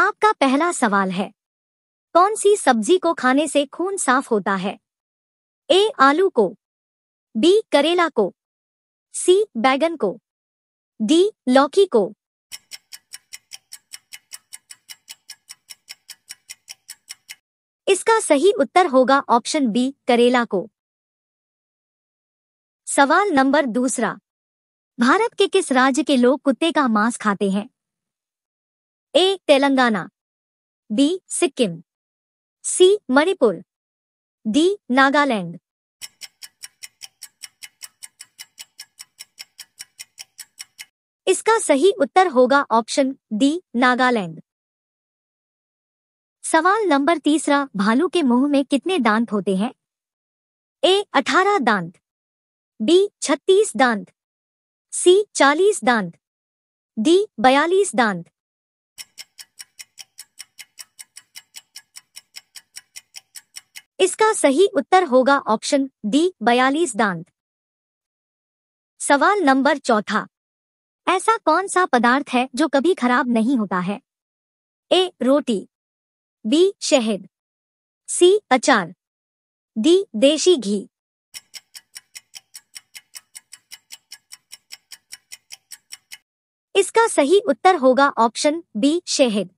आपका पहला सवाल है कौन सी सब्जी को खाने से खून साफ होता है ए आलू को बी करेला को सी बैगन को डी लौकी को इसका सही उत्तर होगा ऑप्शन बी करेला को सवाल नंबर दूसरा भारत के किस राज्य के लोग कुत्ते का मांस खाते हैं A Telangana B Sikkim C Manipur D Nagaland इसका सही उत्तर होगा ऑप्शन डी नागालैंड सवाल नंबर तीसरा भालू के मुंह में कितने दांत होते हैं ए अठारह दांत बी छत्तीस दांत सी चालीस दांत डी बयालीस दांत इसका सही उत्तर होगा ऑप्शन डी बयालीस दांत सवाल नंबर चौथा ऐसा कौन सा पदार्थ है जो कभी खराब नहीं होता है ए रोटी बी शहद सी अचार डी देशी घी इसका सही उत्तर होगा ऑप्शन बी शहद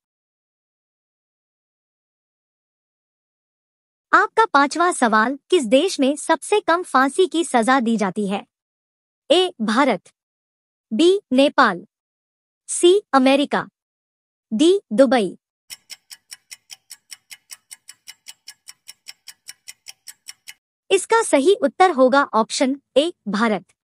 आपका पांचवा सवाल किस देश में सबसे कम फांसी की सजा दी जाती है A Bharat B Nepal C America D Dubai इसका सही उत्तर होगा ऑप्शन ए भारत